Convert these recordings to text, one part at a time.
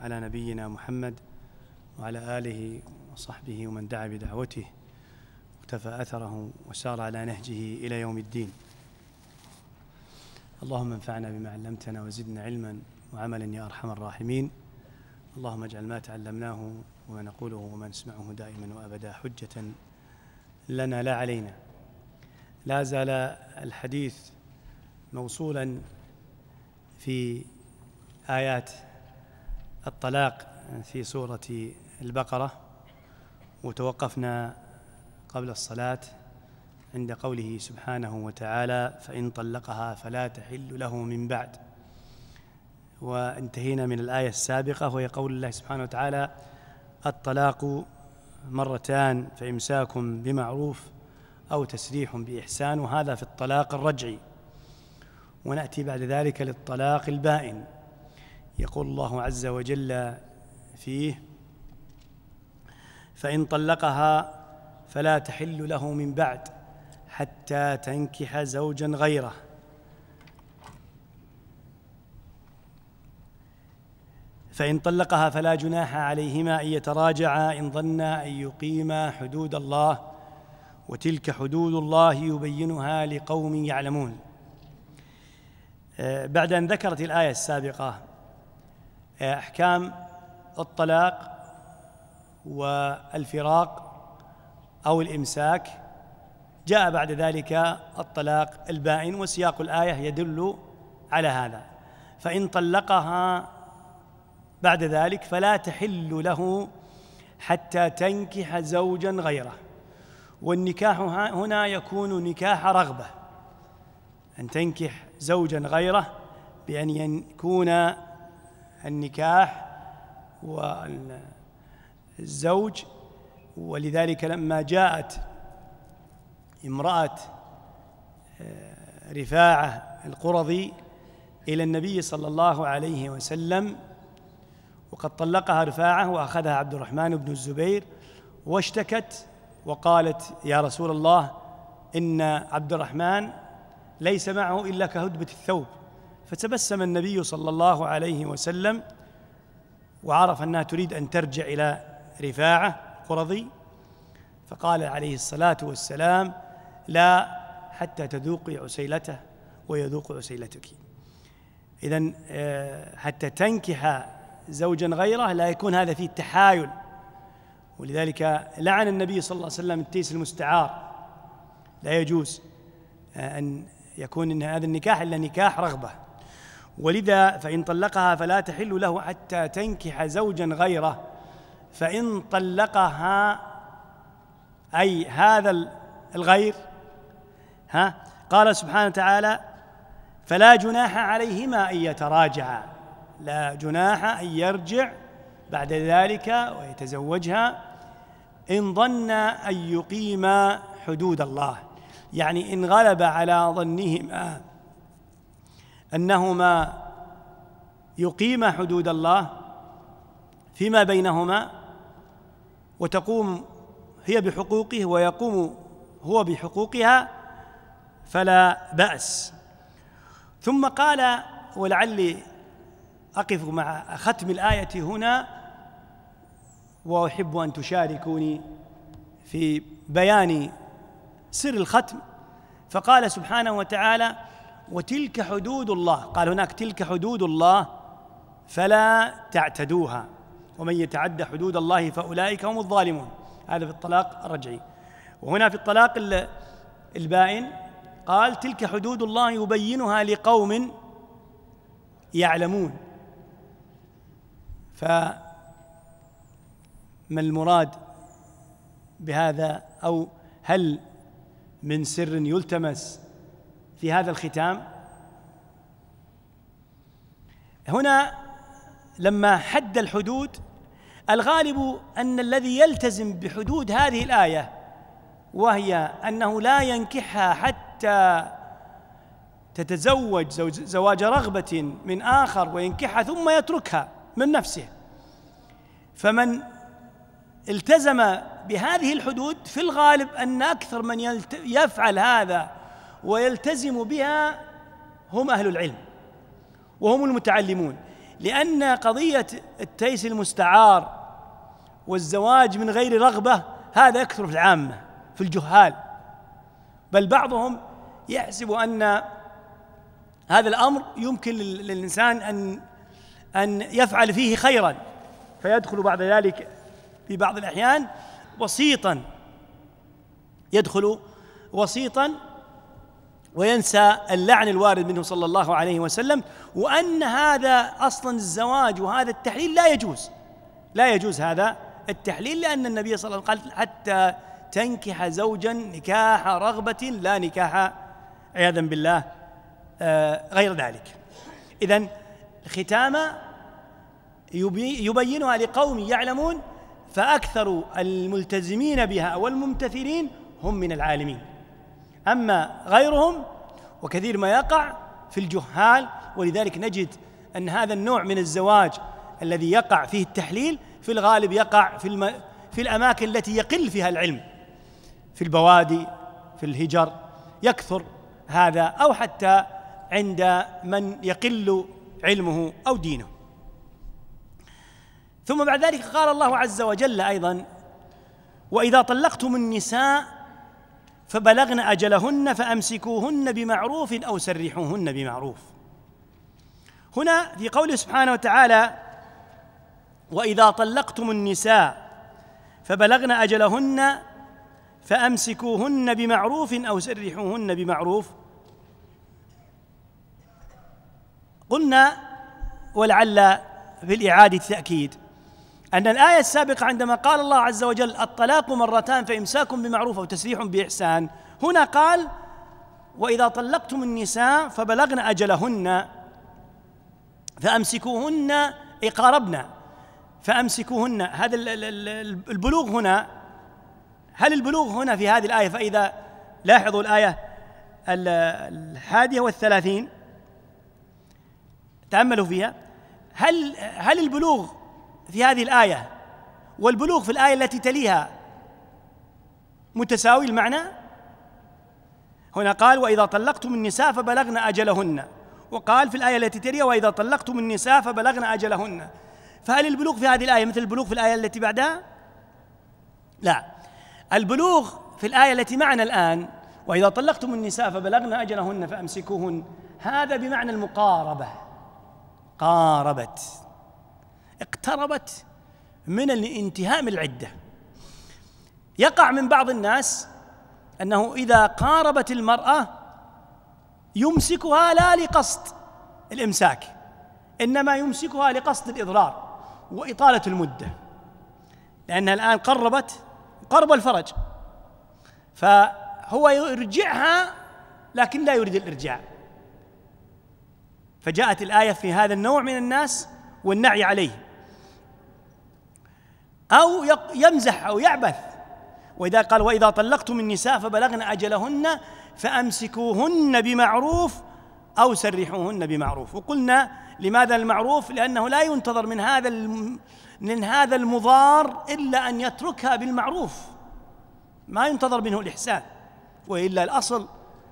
على نبينا محمد وعلى آله وصحبه ومن دعا بدعوته واقتفى أثره وسار على نهجه إلى يوم الدين اللهم انفعنا بما علمتنا وزدنا علما وعملا يا أرحم الراحمين اللهم اجعل ما تعلمناه وما نقوله وما نسمعه دائما وأبدا حجة لنا لا علينا لا زال الحديث موصولا في آيات الطلاق في سورة البقرة وتوقفنا قبل الصلاة عند قوله سبحانه وتعالى فإن طلقها فلا تحل له من بعد وانتهينا من الآية السابقة وهي قول الله سبحانه وتعالى الطلاق مرتان فإمساك بمعروف أو تسريح بإحسان وهذا في الطلاق الرجعي ونأتي بعد ذلك للطلاق البائن يقول الله عز وجل فيه فإن طلقها فلا تحل له من بعد حتى تنكح زوجا غيره فإن طلقها فلا جناح عليهما أن يتراجعا إن ظنا أن يقيما حدود الله وتلك حدود الله يبينها لقوم يعلمون آه، بعد أن ذكرت الآية السابقة أحكام الطلاق والفراق أو الإمساك جاء بعد ذلك الطلاق البائن وسياق الآية يدل على هذا فإن طلقها بعد ذلك فلا تحل له حتى تنكح زوجا غيره والنكاح هنا يكون نكاح رغبه ان تنكح زوجا غيره بان يكون النكاح والزوج ولذلك لما جاءت امرأة آه، رفاعة القرظي إلى النبي صلى الله عليه وسلم وقد طلقها رفاعة وأخذها عبد الرحمن بن الزبير واشتكت وقالت يا رسول الله إن عبد الرحمن ليس معه إلا كهدبة الثوب فتبسم النبي صلى الله عليه وسلم وعرف انها تريد ان ترجع الى رفاعه قرضي فقال عليه الصلاه والسلام لا حتى تذوقي عسيلته ويذوق عسيلتك اذا آه، حتى تنكح زوجا غيره لا يكون هذا فيه تحايل ولذلك لعن النبي صلى الله عليه وسلم التيس المستعار لا يجوز آه، ان يكون إن هذا النكاح الا نكاح رغبه ولذا فإن طلقها فلا تحل له حتى تنكح زوجا غيره فإن طلقها أي هذا الغير ها قال سبحانه وتعالى فلا جناح عليهما أن يتراجعا لا جناح أن يرجع بعد ذلك ويتزوجها إن ظن أن يقيما حدود الله يعني إن غلب على ظنهما آه، انهما يقيما حدود الله فيما بينهما وتقوم هي بحقوقه ويقوم هو بحقوقها فلا باس ثم قال ولعلي اقف مع ختم الايه هنا واحب ان تشاركوني في بيان سر الختم فقال سبحانه وتعالى وتلك حدود الله قال هناك تلك حدود الله فلا تعتدوها ومن يتعدى حدود الله فأولئك هم الظالمون هذا في الطلاق الرجعي وهنا في الطلاق البائن قال تلك حدود الله يبينها لقوم يعلمون فما المراد بهذا أو هل من سر يلتمس في هذا الختام هنا لما حد الحدود الغالب ان الذي يلتزم بحدود هذه الايه وهي انه لا ينكحها حتى تتزوج زواج رغبه من اخر وينكحها ثم يتركها من نفسه فمن التزم بهذه الحدود في الغالب ان اكثر من يفعل هذا ويلتزم بها هم أهل العلم وهم المتعلمون لأن قضية التيس المستعار والزواج من غير رغبة هذا يكثر في العامة في الجهال بل بعضهم يحسب أن هذا الأمر يمكن للإنسان أن أن يفعل فيه خيرا فيدخل بعد ذلك في بعض الأحيان وسيطا يدخل وسيطا وينسى اللعن الوارد منه صلى الله عليه وسلم وأن هذا أصلا الزواج وهذا التحليل لا يجوز لا يجوز هذا التحليل لأن النبي صلى الله عليه وسلم قال حتى تنكح زوجا نكاح رغبة لا نكاح عياذا بالله آه، غير ذلك إذا الختام يبينها لقوم يعلمون فأكثر الملتزمين بها والممتثلين هم من العالمين أما غيرهم وكثير ما يقع في الجهال ولذلك نجد أن هذا النوع من الزواج الذي يقع فيه التحليل في الغالب يقع في, الم... في الأماكن التي يقل فيها العلم في البوادي في الهجر يكثر هذا أو حتى عند من يقل علمه أو دينه ثم بعد ذلك قال الله عز وجل أيضا وإذا طلقتم النساء فبلغن أجلهن فأمسكوهن بمعروف أو سرحوهن بمعروف هنا في قوله سبحانه وتعالى وإذا طلقتم النساء فبلغن أجلهن فأمسكوهن بمعروف أو سرحوهن بمعروف قلنا ولعل في الإعادة تأكيد أن الآية السابقة عندما قال الله عز وجل الطلاق مرتان فإمساك بمعروف أو تسريح بإحسان هنا قال وإذا طلقتم النساء فبلغن أجلهن فأمسكوهن اقاربن فأمسكوهن هذا البلوغ هنا هل البلوغ هنا في هذه الآية فإذا لاحظوا الآية الحادية والثلاثين تأملوا فيها هل هل البلوغ في هذه الآية والبلوغ في الآية التي تليها متساوي المعنى هنا قال وإذا طلقتم النساء فبلغن أجلهن وقال في الآية التي تليها وإذا طلقتم النساء فبلغن أجلهن فهل البلوغ في هذه الآية مثل البلوغ في الآية التي بعدها؟ لا البلوغ في الآية التي معنا الآن وإذا طلقتم النساء فبلغن أجلهن فأمسكوهن هذا بمعنى المقاربة قاربت اقتربت من الانتهاء من العدة يقع من بعض الناس أنه إذا قاربت المرأة يمسكها لا لقصد الإمساك إنما يمسكها لقصد الإضرار وإطالة المدة لأنها الآن قربت قرب الفرج فهو يرجعها لكن لا يريد الإرجاع فجاءت الآية في هذا النوع من الناس والنعي عليه أو يمزح أو يعبث وإذا قال وإذا طلقتم النساء فبلغن أجلهن فأمسكوهن بمعروف أو سرحوهن بمعروف وقلنا لماذا المعروف لأنه لا ينتظر من هذا من هذا المضار إلا أن يتركها بالمعروف ما ينتظر منه الإحسان وإلا الأصل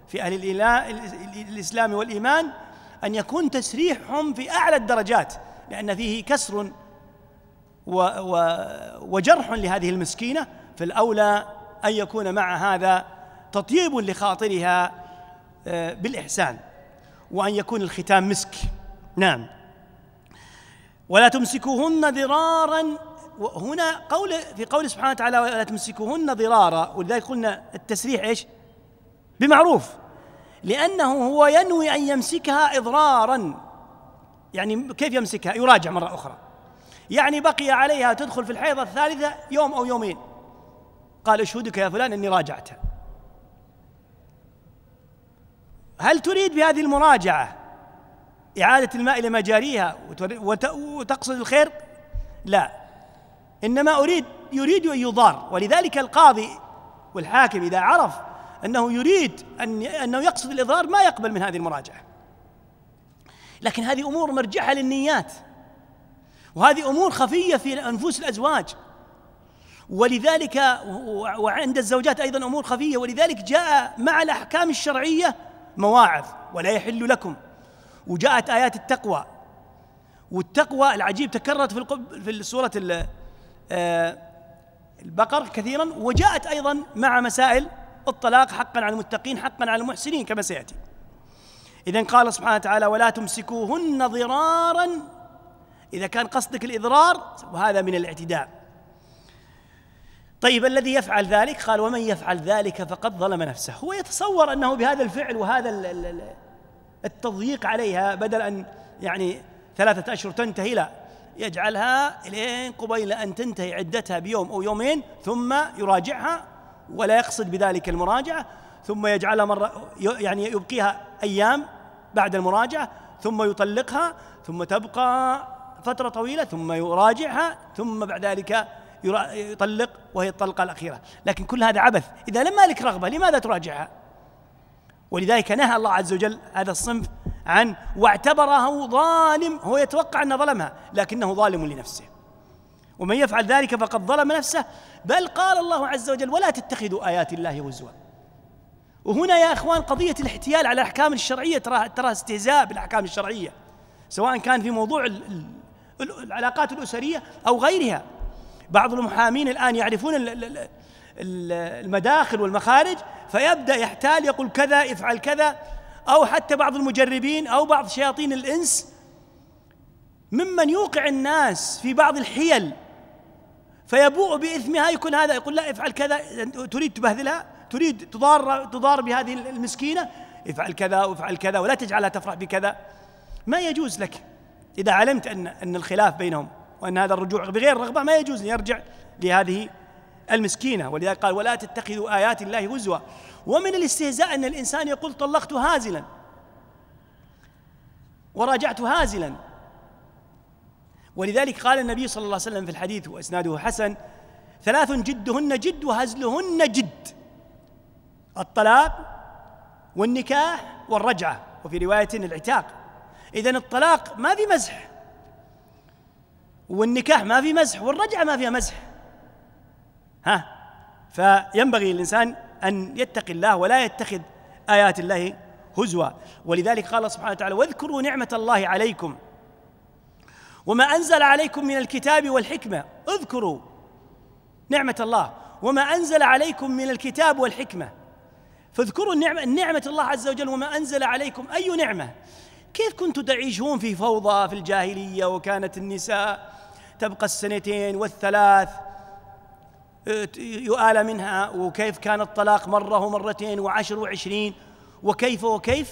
في أهل الإسلام والإيمان أن يكون تسريحهم في أعلى الدرجات لأن فيه كسر و و وجرح لهذه المسكينة فالأولى أن يكون مع هذا تطيب لخاطرها آه، بالإحسان وأن يكون الختام مسك نعم ولا تمسكوهن ضرارا هنا قول في قول سبحانه وتعالى ولا تمسكوهن ضرارا ولذلك قلنا التسريح ايش؟ بمعروف لأنه هو ينوي أن يمسكها إضرارا يعني كيف يمسكها؟ يراجع مرة أخرى يعني بقي عليها تدخل في الحيضة الثالثة يوم أو يومين قال أشهدك يا فلان أني راجعتها هل تريد بهذه المراجعة إعادة الماء إلى مجاريها وتقصد الخير؟ لا إنما أريد يريد أن يضار ولذلك القاضي والحاكم إذا عرف أنه يريد أن أنه يقصد الإضرار ما يقبل من هذه المراجعة لكن هذه أمور مرجعها للنيات وهذه امور خفيه في انفس الازواج ولذلك وعند الزوجات ايضا امور خفيه ولذلك جاء مع الاحكام الشرعيه مواعظ ولا يحل لكم وجاءت ايات التقوى والتقوى العجيب تكررت في في سوره آه، البقر كثيرا وجاءت ايضا مع مسائل الطلاق حقا على المتقين حقا على المحسنين كما سياتي اذا قال سبحانه وتعالى ولا تمسكوهن ضرارا إذا كان قصدك الإضرار وهذا من الاعتداء طيب الذي يفعل ذلك قال ومن يفعل ذلك فقد ظلم نفسه هو يتصور أنه بهذا الفعل وهذا التضييق عليها بدل أن يعني ثلاثة أشهر تنتهي لا يجعلها لين قبيل أن تنتهي عدتها بيوم أو يومين ثم يراجعها ولا يقصد بذلك المراجعة ثم يجعلها مرة يعني يبقيها أيام بعد المراجعة ثم يطلقها ثم تبقى فترة طويلة ثم يراجعها ثم بعد ذلك يطلق وهي الطلقة الأخيرة لكن كل هذا عبث إذا لم لك رغبة لماذا تراجعها ولذلك نهى الله عز وجل هذا الصنف عن واعتبره ظالم هو يتوقع أنه ظلمها لكنه ظالم لنفسه ومن يفعل ذلك فقد ظلم نفسه بل قال الله عز وجل ولا تتخذوا آيات الله هزوا وهنا يا اخوان قضيه الاحتيال على الاحكام الشرعيه تراها تراها استهزاء بالاحكام الشرعيه سواء كان في موضوع العلاقات الأسرية أو غيرها بعض المحامين الآن يعرفون المداخل والمخارج فيبدأ يحتال يقول كذا افعل كذا أو حتى بعض المجربين أو بعض شياطين الإنس ممن يوقع الناس في بعض الحيل فيبوء بإثمها يكون هذا يقول لا افعل كذا تريد تبهذلها تريد تضار تضار بهذه المسكينة افعل كذا وافعل كذا ولا تجعلها تفرح بكذا ما يجوز لك إذا علمت أن أن الخلاف بينهم وأن هذا الرجوع بغير رغبة ما يجوز أن يرجع لهذه المسكينة ولذلك قال ولا تتخذوا آيات الله هزوا ومن الاستهزاء أن الإنسان يقول طلقت هازلا وراجعت هازلا ولذلك قال النبي صلى الله عليه وسلم في الحديث وإسناده حسن ثلاث جدهن جد وهزلهن جد الطلاق والنكاح والرجعة وفي رواية العتاق إذا الطلاق ما في مزح والنكاح ما في مزح والرجعة ما فيها مزح ها فينبغي للإنسان أن يتقي الله ولا يتخذ آيات الله هزوا ولذلك قال سبحانه وتعالى واذكروا نعمة الله عليكم وما أنزل عليكم من الكتاب والحكمة اذكروا نعمة الله وما أنزل عليكم من الكتاب والحكمة فاذكروا النعمة نعمة الله عز وجل وما أنزل عليكم أي نعمة كيف كنتم تعيشون في فوضى في الجاهلية وكانت النساء تبقى السنتين والثلاث اه، يؤال منها وكيف كان الطلاق مرة ومرتين وعشر وعشرين وكيف وكيف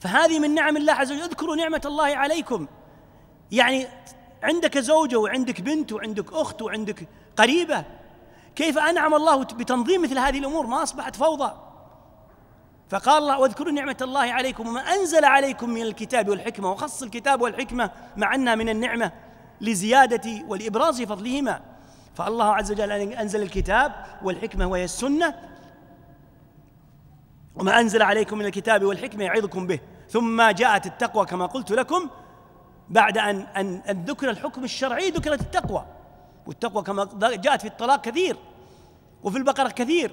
فهذه من نعم الله عز وجل اذكروا نعمة الله عليكم يعني عندك زوجة وعندك بنت وعندك أخت وعندك قريبة كيف أنعم الله بتنظيم مثل هذه الأمور ما أصبحت فوضى فقال الله واذكروا نعمة الله عليكم وما أنزل عليكم من الكتاب والحكمة وخص الكتاب والحكمة مع أنها من النعمة لزيادة ولإبراز فضلهما فالله عز وجل أنزل الكتاب والحكمة وهي السنة وما أنزل عليكم من الكتاب والحكمة يعظكم به ثم جاءت التقوى كما قلت لكم بعد أن أن ذكر الحكم الشرعي ذكرت التقوى والتقوى كما جاءت في الطلاق كثير وفي البقرة كثير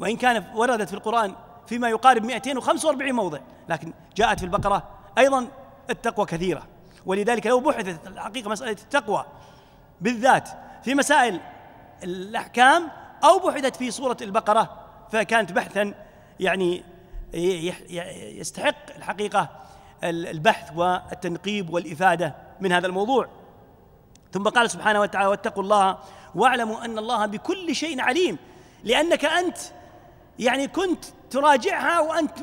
وإن كان وردت في القرآن فيما يقارب 245 موضع لكن جاءت في البقرة أيضا التقوى كثيرة ولذلك لو بحثت الحقيقة مسألة التقوى بالذات في مسائل الأحكام أو بحثت في سورة البقرة فكانت بحثا يعني يستحق الحقيقة البحث والتنقيب والإفادة من هذا الموضوع ثم قال سبحانه وتعالى واتقوا الله واعلموا أن الله بكل شيء عليم لأنك أنت يعني كنت تراجعها وأنت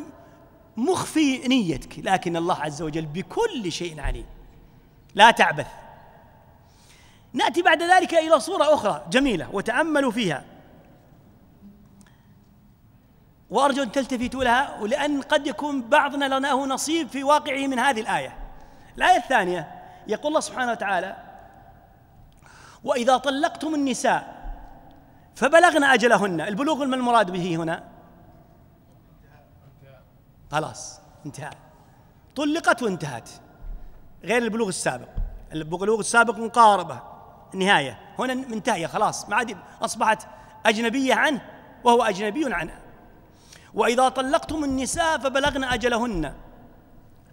مخفي نيتك لكن الله عز وجل بكل شيء عليم لا تعبث نأتي بعد ذلك إلى صورة أخرى جميلة وتأملوا فيها وأرجو أن تلتفتوا لها ولأن قد يكون بعضنا لناه نصيب في واقعه من هذه الآية الآية الثانية يقول الله سبحانه وتعالى وإذا طلقتم النساء فبلغنا أجلهن البلوغ ما المراد به هنا خلاص انتهى طلقت وانتهت غير البلوغ السابق البلوغ السابق مقاربة نهاية هنا منتهية خلاص ما عاد أصبحت أجنبية عنه وهو أجنبي عنه وإذا طلقتم النساء فبلغن أجلهن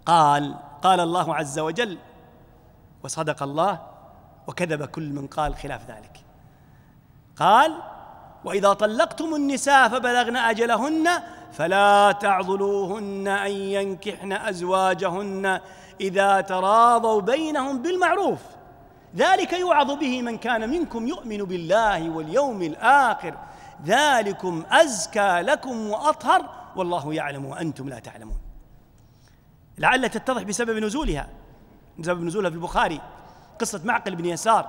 قال قال الله عز وجل وصدق الله وكذب كل من قال خلاف ذلك قال واذا طلقتم النساء فبلغن اجلهن فلا تعضلوهن ان ينكحن ازواجهن اذا تراضوا بينهم بالمعروف ذلك يوعظ به من كان منكم يؤمن بالله واليوم الاخر ذلكم ازكى لكم واطهر والله يعلم وانتم لا تعلمون لعل تتضح بسبب نزولها بسبب نزولها في البخاري قصه معقل بن يسار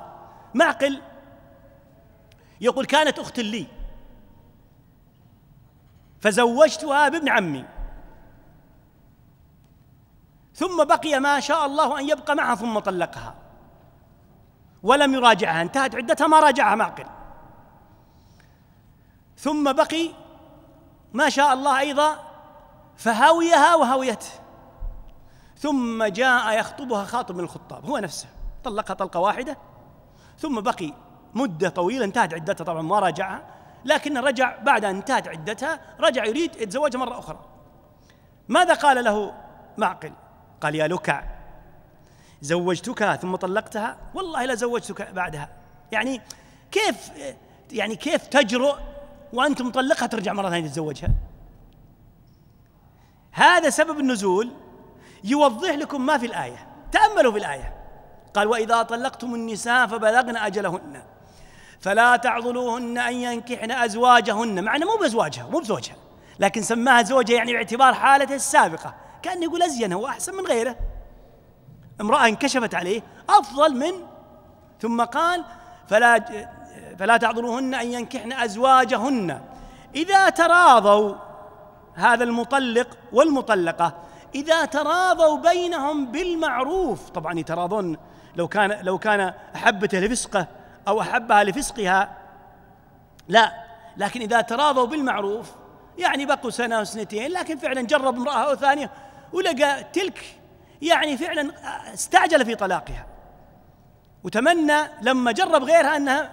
معقل يقول كانت أخت لي فزوجتها بابن عمي ثم بقي ما شاء الله أن يبقى معها ثم طلقها ولم يراجعها انتهت عدتها ما راجعها معقل ثم بقي ما شاء الله أيضا فهاويها وهاويته ثم جاء يخطبها خاطب من الخطاب هو نفسه طلقها طلقة واحدة ثم بقي مدة طويلة انتهت عدتها طبعا ما راجعها لكن رجع بعد أن انتهت عدتها رجع يريد يتزوجها مرة أخرى ماذا قال له معقل قال يا لكع زوجتك ثم طلقتها والله لا زوجتك بعدها يعني كيف يعني كيف تجرؤ وأنت مطلقها ترجع مرة ثانية تتزوجها هذا سبب النزول يوضح لكم ما في الآية تأملوا في الآية قال وإذا طلقتم النساء فبلغن أجلهن فلا تعضلوهن أن ينكحن أزواجهن معنى مو بأزواجها مو بزوجها لكن سماها زوجة يعني باعتبار حالته السابقة كأنه يقول أزينه وأحسن من غيره امرأة انكشفت عليه أفضل من ثم قال فلا فلا تعضلوهن أن ينكحن أزواجهن إذا تراضوا هذا المطلق والمطلقة إذا تراضوا بينهم بالمعروف طبعا يتراضون لو كان لو كان أحبته لفسقه أو أحبها لفسقها لا لكن إذا تراضوا بالمعروف يعني بقوا سنة وسنتين لكن فعلا جرب امرأة أو ثانية ولقى تلك يعني فعلا استعجل في طلاقها وتمنى لما جرب غيرها أنها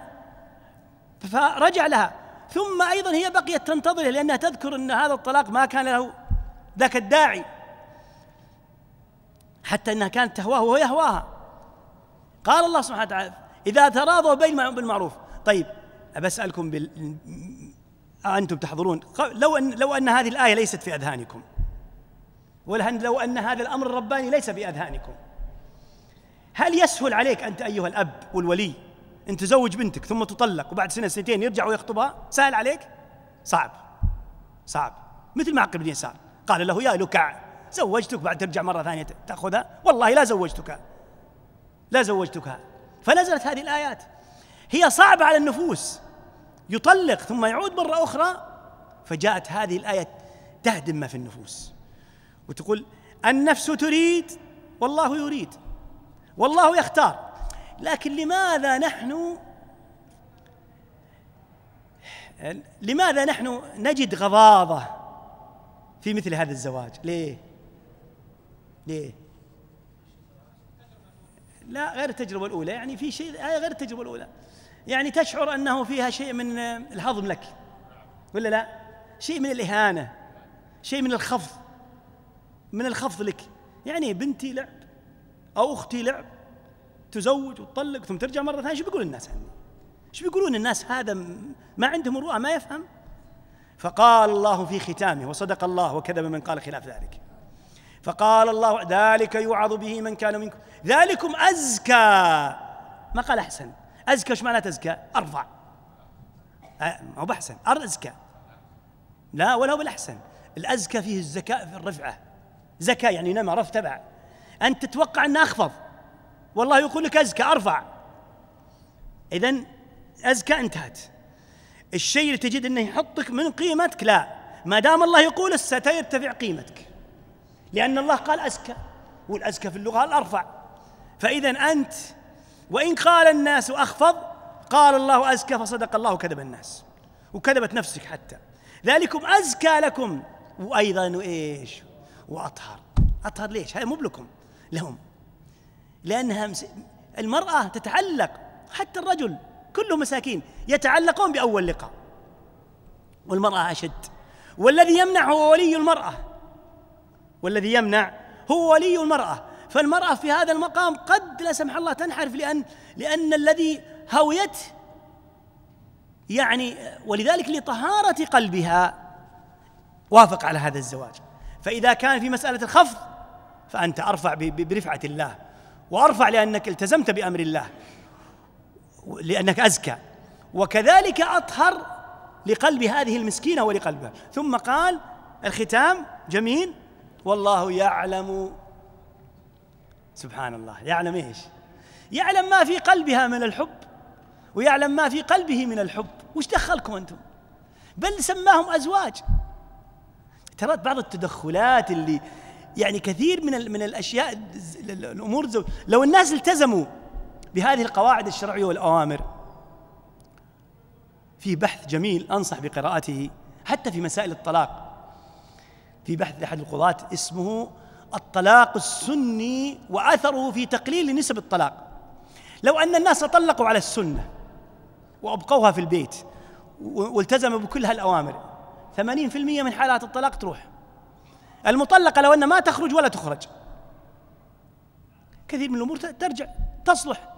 فرجع لها ثم أيضا هي بقيت تنتظره لأنها تذكر أن هذا الطلاق ما كان له ذاك الداعي حتى أنها كانت تهواه وهو يهواها قال الله سبحانه وتعالى إذا تراضوا بين بالمعروف طيب أسألكم بال... أنتم تحضرون لو أن لو أن هذه الآية ليست في أذهانكم لو أن هذا الأمر الرباني ليس في أذهانكم هل يسهل عليك أنت أيها الأب والولي أن تزوج بنتك ثم تطلق وبعد سنة سنتين يرجع ويخطبها سهل عليك؟ صعب صعب مثل ما عقب بن يسار قال له يا لكع زوجتك بعد ترجع مرة ثانية تأخذها والله لا زوجتك لا زوجتك فنزلت هذه الآيات هي صعبة على النفوس يطلق ثم يعود مرة أخرى فجاءت هذه الآية تهدم ما في النفوس وتقول النفس تريد والله يريد والله يختار لكن لماذا نحن لماذا نحن نجد غضاضة في مثل هذا الزواج ليه ليه لا غير التجربة الأولى يعني في شيء هذا آه، غير التجربة الأولى يعني تشعر أنه فيها شيء من آه، الهضم لك ولا لا شيء من الإهانة شيء من الخفض من الخفض لك يعني بنتي لعب أو أختي لعب تزوج وتطلق ثم ترجع مرة ثانية شو بيقول الناس عني شو بيقولون الناس هذا ما عندهم الرؤى ما يفهم فقال الله في ختامه وصدق الله وكذب من قال خلاف ذلك فقال الله ذلك يوعظ به من كان منكم ذلكم أزكى ما قال أحسن أزكى ايش معناته أزكى؟ أرفع مو أه، ما هو بأحسن أزكى لا ولا هو بالأحسن الأزكى فيه الزكاء في الرفعة زكى يعني نمى رف تبع أنت تتوقع أنه أخفض والله يقول لك أزكى أرفع إذا أزكى انتهت الشيء اللي تجد أنه يحطك من قيمتك لا ما دام الله يقول سترتفع قيمتك لأن الله قال أزكى والأزكى في اللغة الأرفع فإذا أنت وإن قال الناس أخفض قال الله أزكى فصدق الله كذب الناس وكذبت نفسك حتى ذلكم أزكى لكم وأيضا إيش وأطهر أطهر ليش هذا مو بلكم لهم لأنها المرأة تتعلق حتى الرجل كلهم مساكين يتعلقون بأول لقاء والمرأة أشد والذي يمنعه ولي المرأة والذي يمنع هو ولي المرأة فالمرأة في هذا المقام قد لا سمح الله تنحرف لأن لأن الذي هويته يعني ولذلك لطهارة قلبها وافق على هذا الزواج فإذا كان في مسألة الخفض فأنت أرفع برفعة الله وأرفع لأنك التزمت بأمر الله لأنك أزكى وكذلك أطهر لقلب هذه المسكينة ولقلبها ثم قال الختام جميل والله يعلم سبحان الله يعلم ايش يعلم ما في قلبها من الحب ويعلم ما في قلبه من الحب وش دخلكم انتم بل سماهم ازواج ترى بعض التدخلات اللي يعني كثير من من الاشياء الامور لو الناس التزموا بهذه القواعد الشرعيه والاوامر في بحث جميل انصح بقراءته حتى في مسائل الطلاق في بحث أحد القضاة اسمه الطلاق السني وأثره في تقليل نسب الطلاق لو أن الناس طلقوا على السنة وأبقوها في البيت والتزموا بكل هالأوامر ثمانين في المية من حالات الطلاق تروح المطلقة لو أن ما تخرج ولا تخرج كثير من الأمور ترجع تصلح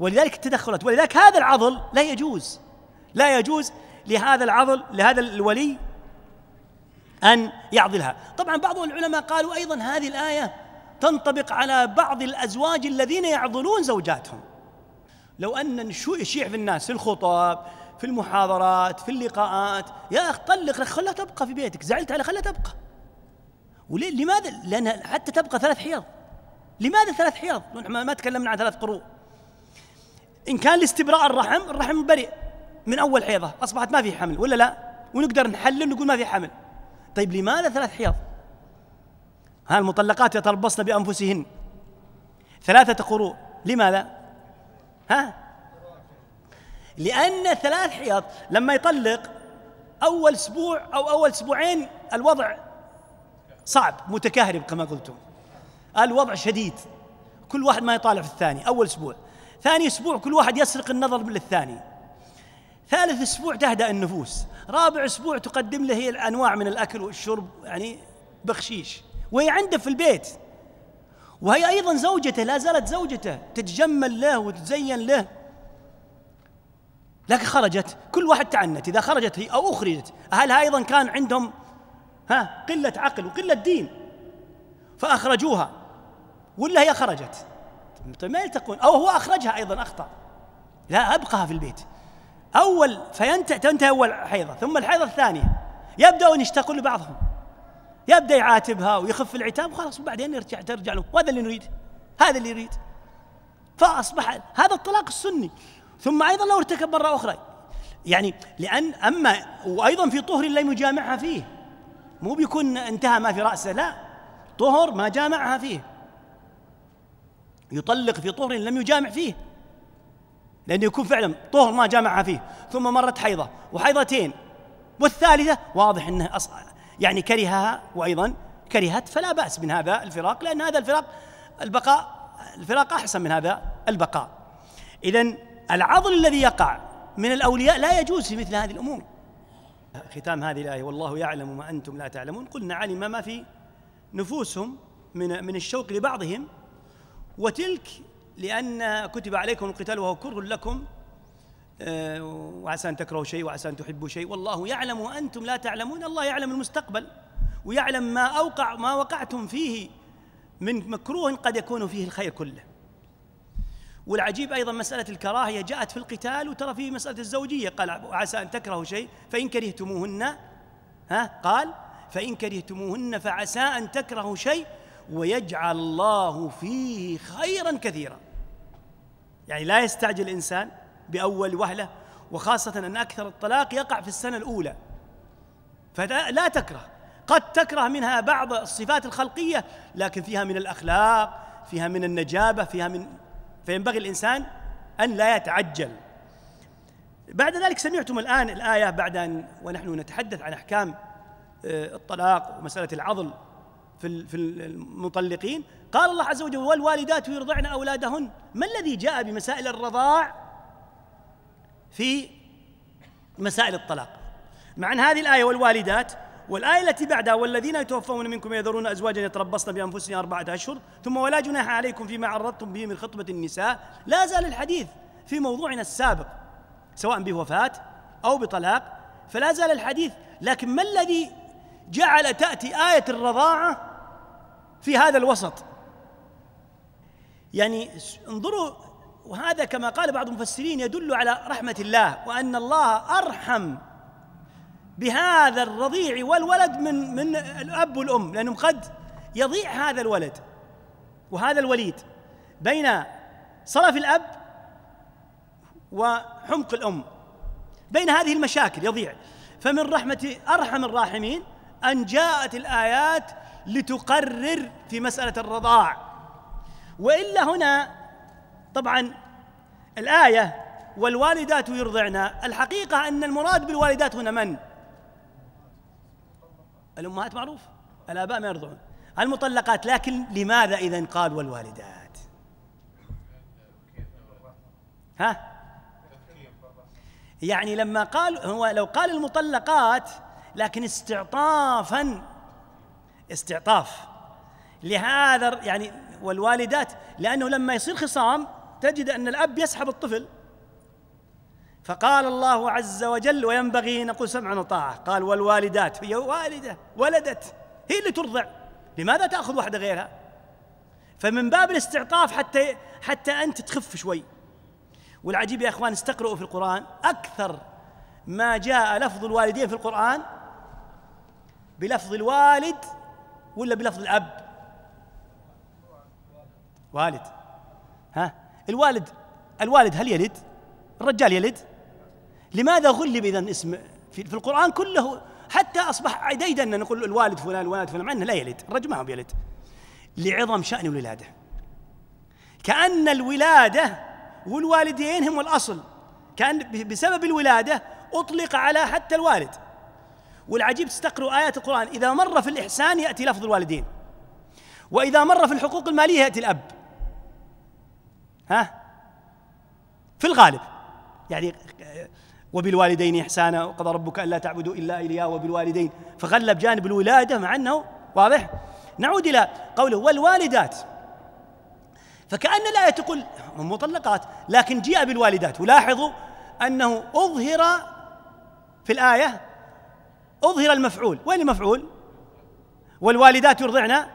ولذلك تدخلت ولذلك هذا العضل لا يجوز لا يجوز لهذا العضل لهذا الولي أن يعضلها طبعا بعض العلماء قالوا أيضا هذه الآية تنطبق على بعض الأزواج الذين يعضلون زوجاتهم لو أن يشيع في الناس في الخطب في المحاضرات في اللقاءات يا أخ طلق خلها تبقى في بيتك زعلت على خلها تبقى ولماذا؟ لأن حتى تبقى ثلاث حيض لماذا ثلاث حيض؟ ما تكلمنا عن ثلاث قروء إن كان لاستبراء الرحم الرحم بريء من أول حيضة أصبحت ما في حمل ولا لا؟ ونقدر نحلل نقول ما في حمل طيب لماذا ثلاث حيض ها المطلقات يتربصن بأنفسهن ثلاثة قروء لماذا ها لأن ثلاث حيض لما يطلق أول أسبوع أو أول أسبوعين الوضع صعب متكهرب كما قلتم الوضع شديد كل واحد ما يطالع في الثاني أول أسبوع ثاني أسبوع كل واحد يسرق النظر للثاني ثالث أسبوع تهدأ النفوس رابع أسبوع تقدم له هي الأنواع من الأكل والشرب يعني بخشيش وهي عنده في البيت وهي أيضا زوجته لا زالت زوجته تتجمل له وتزين له لكن خرجت كل واحد تعنت إذا خرجت هي أو أخرجت أهلها أيضا كان عندهم ها قلة عقل وقلة دين فأخرجوها ولا هي خرجت ما يلتقون أو هو أخرجها أيضا أخطأ لا أبقها في البيت أول فينتهي أول حيضة ثم الحيضة الثانية يبدأون يشتاقون لبعضهم يبدأ يعاتبها ويخف العتاب وخلاص وبعدين يرجع ترجع له وهذا اللي نريد هذا اللي يريد فأصبح هذا الطلاق السني ثم أيضا لو ارتكب مرة أخرى يعني لأن أما وأيضا في طهر لم يجامعها فيه مو بيكون انتهى ما في رأسه لا طهر ما جامعها فيه يطلق في طهر لم يجامع فيه لأنه يكون فعلا طهر ما جامعها فيه ثم مرت حيضة وحيضتين والثالثة واضح أنه يعني كرهها وأيضا كرهت فلا بأس من هذا الفراق لأن هذا الفراق البقاء الفراق أحسن من هذا البقاء إذا العضل الذي يقع من الأولياء لا يجوز في مثل هذه الأمور ختام هذه الآية والله يعلم ما أنتم لا تعلمون قلنا علم ما في نفوسهم من من الشوق لبعضهم وتلك لأن كتب عليكم القتال وهو كره لكم آه، وعسى أن تكرهوا شيء وعسى أن تحبوا شيء والله يعلم وأنتم لا تعلمون الله يعلم المستقبل ويعلم ما أوقع ما وقعتم فيه من مكروه قد يكون فيه الخير كله والعجيب أيضا مسألة الكراهية جاءت في القتال وترى فيه مسألة الزوجية قال عسى أن تكرهوا شيء فإن كرهتموهن ها قال فإن كرهتموهن فعسى أن تكرهوا شيء ويجعل الله فيه خيرا كثيرا يعني لا يستعجل الإنسان بأول وهلة وخاصة أن أكثر الطلاق يقع في السنة الأولى فلا تكره قد تكره منها بعض الصفات الخلقية لكن فيها من الأخلاق فيها من النجابة فيها من فينبغي الإنسان أن لا يتعجل بعد ذلك سمعتم الآن الآية بعد أن ونحن نتحدث عن أحكام آه، الطلاق ومسألة العضل في في المطلقين قال الله عز وجل والوالدات يرضعن اولادهن ما الذي جاء بمسائل الرضاع في مسائل الطلاق مع ان هذه الايه والوالدات والايه التي بعدها والذين يتوفون منكم يذرون ازواجا يتربصن بانفسهن اربعه اشهر ثم ولا جناح عليكم فيما عرضتم به من خطبه النساء لا زال الحديث في موضوعنا السابق سواء بوفاه او بطلاق فلا زال الحديث لكن ما الذي جعل تاتي ايه الرضاعه في هذا الوسط يعني انظروا وهذا كما قال بعض المفسرين يدل على رحمة الله وأن الله أرحم بهذا الرضيع والولد من من الأب والأم لأنهم قد يضيع هذا الولد وهذا الوليد بين صرف الأب وحمق الأم بين هذه المشاكل يضيع فمن رحمة أرحم الراحمين أن جاءت الآيات لتقرر في مسألة الرضاع وإلا هنا طبعا الآية والوالدات يرضعن الحقيقة أن المراد بالوالدات هنا من؟ الأمهات معروف الآباء ما يرضعون المطلقات لكن لماذا إذا قال والوالدات؟ ها؟ يعني لما قال هو لو قال المطلقات لكن استعطافا استعطاف لهذا يعني والوالدات لأنه لما يصير خصام تجد أن الأب يسحب الطفل فقال الله عز وجل وينبغي نقول سمعا وطاعة قال والوالدات هي والدة ولدت هي اللي ترضع لماذا تأخذ واحدة غيرها فمن باب الاستعطاف حتى حتى أنت تخف شوي والعجيب يا إخوان استقرؤوا في القرآن أكثر ما جاء لفظ الوالدين في القرآن بلفظ الوالد ولا بلفظ الأب والد ها الوالد الوالد هل يلد الرجال يلد لماذا غلب إذا اسم في, في القرآن كله حتى أصبح عديدا أن نقول الوالد فلان الوالد فلان مع أنه لا يلد الرجل ما هو يلد لعظم شأن الولادة كأن الولادة والوالدين هم الأصل كأن بسبب الولادة أطلق على حتى الوالد والعجيب تستقروا آيات القرآن إذا مر في الإحسان يأتي لفظ الوالدين وإذا مر في الحقوق المالية يأتي الأب ها في الغالب يعني وبالوالدين إحسانا وقضى ربك ألا تعبدوا إلا إلياه وبالوالدين فغلب جانب الولادة مع أنه واضح نعود إلى قوله والوالدات فكأن الآية تقول مطلقات لكن جاء بالوالدات ولاحظوا أنه أظهر في الآية أظهر المفعول وين المفعول والوالدات يرضعن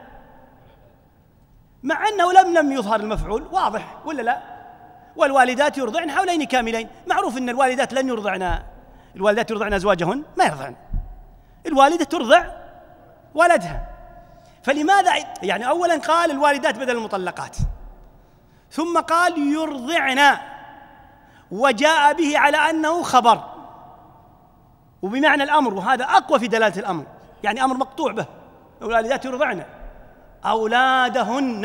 مع أنه لم لم يظهر المفعول واضح ولا لا والوالدات يرضعن حولين كاملين معروف أن الوالدات لن يرضعن الوالدات يرضعن أزواجهن ما يرضعن الوالدة ترضع ولدها فلماذا يعني أولا قال الوالدات بدل المطلقات ثم قال يرضعن وجاء به على أنه خبر وبمعنى الأمر وهذا أقوى في دلالة الأمر يعني أمر مقطوع به والوالدات يرضعن أولادهن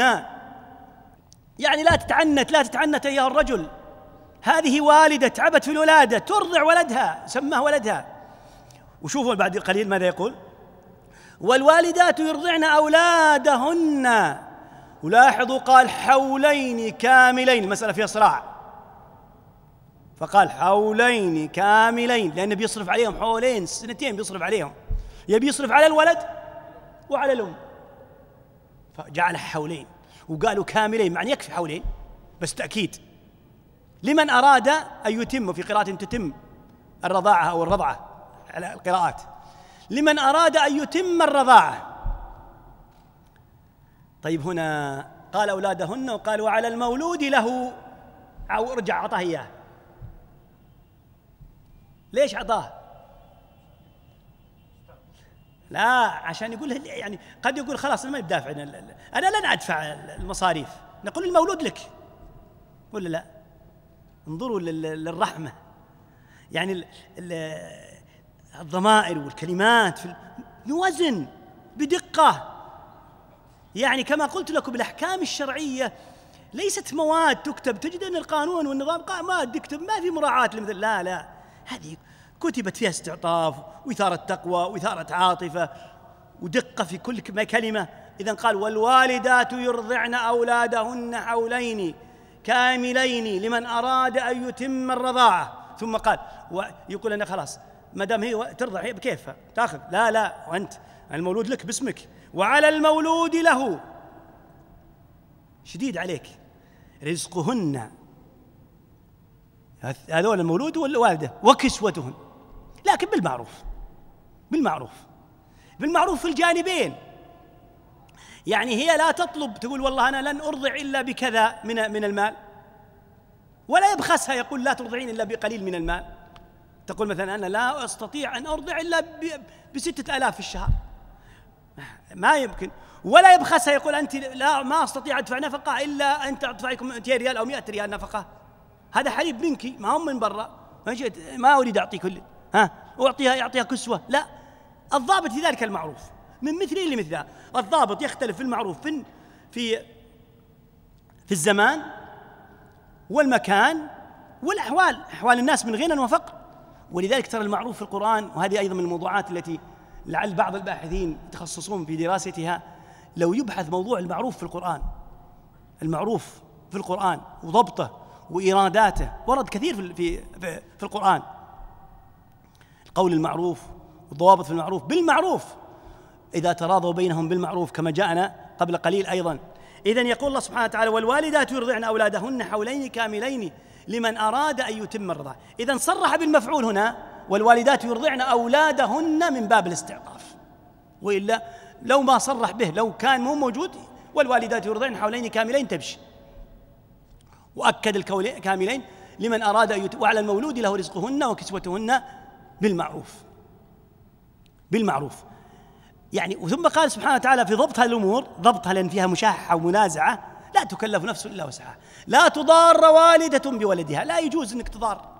يعني لا تتعنت لا تتعنت أيها الرجل هذه والدة تعبت في الولادة ترضع ولدها سماه ولدها وشوفوا بعد قليل ماذا يقول والوالدات يرضعن أولادهن ولاحظوا قال حولين كاملين المسألة فيها صراع فقال حولين كاملين لأنه بيصرف عليهم حولين سنتين بيصرف عليهم يبي يصرف على الولد وعلى الأم فجعل حولين وقالوا كاملين معني يكفي حولين بس تأكيد لمن أراد أن يتم في قراءة تتم الرضاعة أو الرضعة على القراءات لمن أراد أن يتم الرضاعة طيب هنا قال أولادهن وقالوا وعلى المولود له أو ارجع أعطاه إياه ليش أعطاه لا عشان يقول يعني قد يقول خلاص انا ما بدافع انا لن ادفع المصاريف نقول المولود لك ولا لا انظروا للرحمه يعني الضمائر والكلمات في نوزن بدقه يعني كما قلت لكم الاحكام الشرعيه ليست مواد تكتب تجد ان القانون والنظام ما تكتب ما في مراعاه لمثل لا لا هذه كتبت فيها استعطاف وإثارة تقوى وإثارة عاطفة ودقة في كل كلمة إذا قال والوالدات يرضعن أولادهن حولين كاملين لمن أراد أن يتم الرضاعة ثم قال ويقول أنا خلاص ما دام هي ترضع هي بكيفها تاخذ لا لا وأنت المولود لك باسمك وعلى المولود له شديد عليك رزقهن هذول المولود والوالده وكسوتهم لكن بالمعروف بالمعروف بالمعروف في الجانبين يعني هي لا تطلب تقول والله انا لن ارضع الا بكذا من من المال ولا يبخسها يقول لا ترضعين الا بقليل من المال تقول مثلا انا لا استطيع ان ارضع الا بستة الاف في الشهر ما يمكن ولا يبخسها يقول انت لا ما استطيع ادفع نفقه الا ان تدفعي 200 ريال او 100 ريال نفقه هذا حليب منكي ما هو من برا ما ما اريد اعطي كل ها اعطيها يعطيها كسوه لا الضابط في ذلك المعروف من مثله لمثله الضابط يختلف في المعروف في في في الزمان والمكان والاحوال احوال الناس من غنى وفقر ولذلك ترى المعروف في القران وهذه ايضا من الموضوعات التي لعل بعض الباحثين يتخصصون في دراستها لو يبحث موضوع المعروف في القرآن المعروف في القرآن وضبطه وإيراداته ورد كثير في في في القرآن القول المعروف والضوابط في المعروف بالمعروف إذا تراضوا بينهم بالمعروف كما جاءنا قبل قليل أيضا إذا يقول الله سبحانه وتعالى والوالدات يرضعن أولادهن حولين كاملين لمن أراد أن يتم الرضاعة إذا صرح بالمفعول هنا والوالدات يرضعن أولادهن من باب الاستعطاف وإلا لو ما صرح به لو كان مو موجود والوالدات يرضعن حولين كاملين تمشي وأكد الكاملين لمن أراد أن وعلى المولود له رزقهن وكسوتهن بالمعروف بالمعروف يعني وثم قال سبحانه وتعالى في ضبط الأمور ضبطها لأن فيها مشاحة ومنازعة لا تكلف نفس إلا وسعها لا تضار والدة بولدها لا يجوز أنك تضار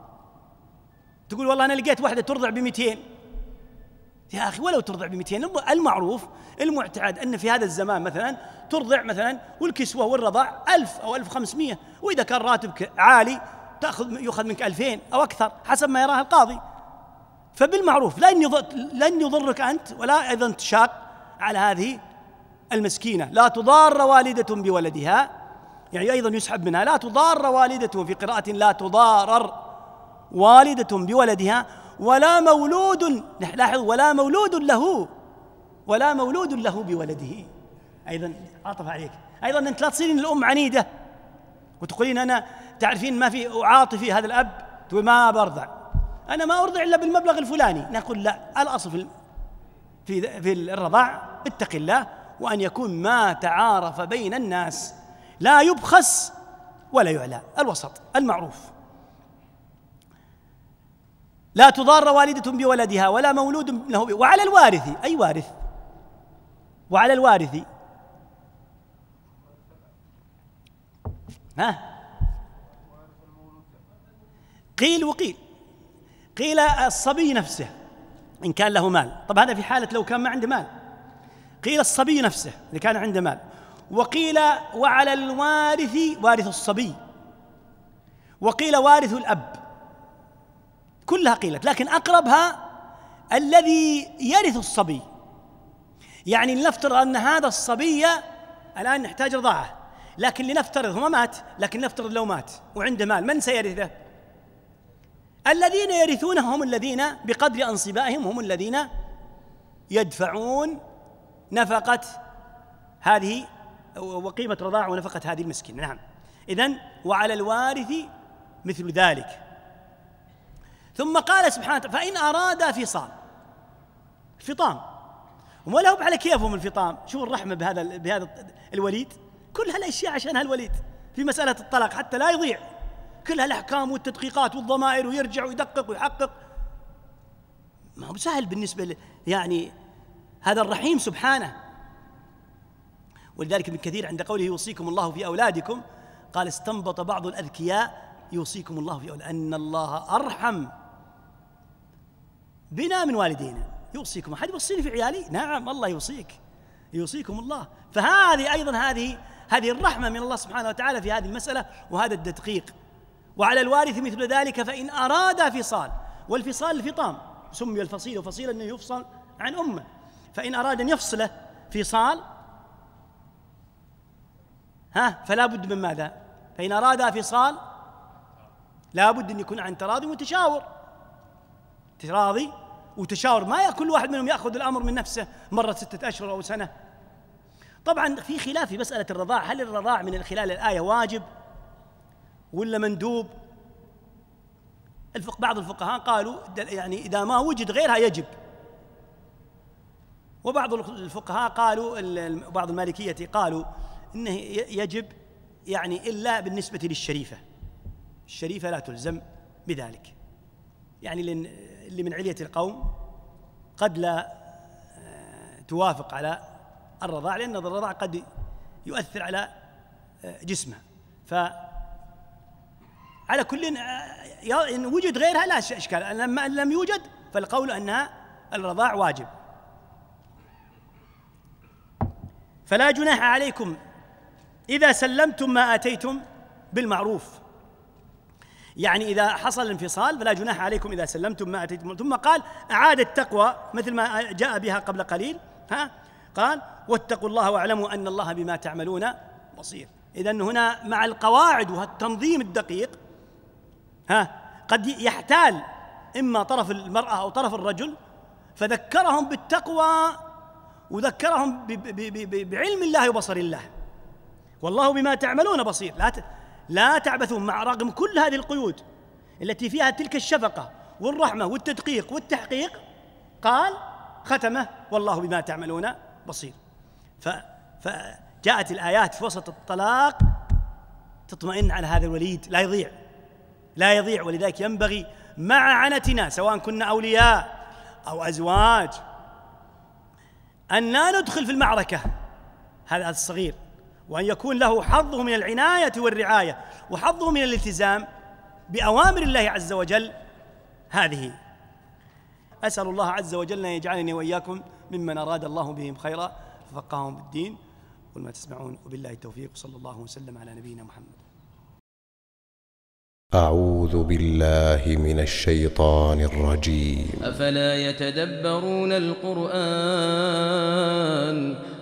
تقول والله أنا لقيت واحدة ترضع ب 200 يا اخي ولو ترضع ب 200 المعروف المعتاد ان في هذا الزمان مثلا ترضع مثلا والكسوه والرضاع 1000 او 1500 واذا كان راتبك عالي تاخذ يؤخذ منك 2000 او اكثر حسب ما يراه القاضي فبالمعروف لن لن يضرك انت ولا ايضا تشاق على هذه المسكينه لا تضار والده بولدها يعني ايضا يسحب منها لا تضار والده في قراءه لا تضارر والده بولدها ولا مولود لاحظ ولا مولود له ولا مولود له بولده أيضا عاطف عليك أيضا أنت لا تصيرين الأم عنيدة وتقولين أنا تعرفين ما في أعاطفي هذا الأب تقول ما برضع أنا ما أرضع إلا بالمبلغ الفلاني نقول لا الأصل في في الرضاع اتق الله وأن يكون ما تعارف بين الناس لا يبخس ولا يعلى الوسط المعروف لا تضار والدة بولدها ولا مولود له وعلى الوارث أي وارث وعلى الوارث ها قيل وقيل قيل الصبي نفسه إن كان له مال طب هذا في حالة لو كان ما عنده مال قيل الصبي نفسه إذا كان عنده مال وقيل وعلى الوارث وارث الصبي وقيل وارث الأب كلها قيلت لكن أقربها الذي يرث الصبي يعني لنفترض أن هذا الصبي الآن نحتاج رضاعة لكن لنفترض هو مات لكن نفترض لو مات وعنده مال من سيرثه الذين يرثونه هم الذين بقدر أنصبائهم هم الذين يدفعون نفقة هذه وقيمة رضاعة ونفقة هذه المسكين نعم إذن وعلى الوارث مثل ذلك ثم قال سبحانه فإن أراد فصام فطام ولا هو على كيفهم الفطام شوف الرحمة بهذا بهذا الوليد كل هالأشياء عشان هالوليد في مسألة الطلاق حتى لا يضيع كل هالأحكام والتدقيقات والضمائر ويرجع ويدقق ويحقق ما هو سهل بالنسبة ل... يعني هذا الرحيم سبحانه ولذلك ابن كثير عند قوله يوصيكم الله في أولادكم قال استنبط بعض الأذكياء يوصيكم الله في أولادكم أن الله أرحم بنا من والدينا يوصيكم أحد يوصيني في عيالي نعم الله يوصيك يوصيكم الله فهذه أيضا هذه هذه الرحمة من الله سبحانه وتعالى في هذه المسألة وهذا التدقيق وعلى الوارث مثل ذلك فإن أراد فصال والفصال الفطام سمي الفصيل فصيلا أنه يفصل عن أمه فإن أراد أن يفصله فصال ها فلا بد من ماذا فإن أراد فصال لا بد أن يكون عن تراضي وتشاور تراضي وتشاور ما كل واحد منهم ياخذ الامر من نفسه مره سته اشهر او سنه طبعا في خلاف في مساله الرضاع هل الرضاع من خلال الايه واجب ولا مندوب الفق بعض الفقهاء قالوا يعني اذا ما وجد غيرها يجب وبعض الفقهاء قالوا بعض المالكيه قالوا انه يجب يعني الا بالنسبه للشريفه الشريفه لا تلزم بذلك يعني لأن اللي من علية القوم قد لا آه، توافق على الرضاع لأن الرضاع قد يؤثر على آه، جسمه ف على كل آه، إن وجد غيرها لا إشكال لما إن لم يوجد فالقول أنها الرضاع واجب فلا جناح عليكم إذا سلمتم ما آتيتم بالمعروف يعني إذا حصل الانفصال فلا جناح عليكم إذا سلمتم ما أتيتم ثم قال أعاد التقوى مثل ما جاء بها قبل قليل ها قال واتقوا الله واعلموا أن الله بما تعملون بصير إذا هنا مع القواعد والتنظيم الدقيق ها قد يحتال إما طرف المرأة أو طرف الرجل فذكرهم بالتقوى وذكرهم بعلم الله وبصر الله والله بما تعملون بصير لا لا تعبثون مع رغم كل هذه القيود التي فيها تلك الشفقة والرحمة والتدقيق والتحقيق قال ختمه والله بما تعملون بصير ف فجاءت الآيات في وسط الطلاق تطمئن على هذا الوليد لا يضيع لا يضيع ولذلك ينبغي مع عنتنا سواء كنا أولياء أو أزواج أن لا ندخل في المعركة هذا الصغير وأن يكون له حظه من العناية والرعاية وحظه من الالتزام بأوامر الله عز وجل هذه أسأل الله عز وجل أن يجعلني وإياكم ممن أراد الله بهم خيرا ففقههم بالدين قل ما تسمعون وبالله التوفيق صلى الله وسلم على نبينا محمد أعوذ بالله من الشيطان الرجيم أفلا يتدبرون القرآن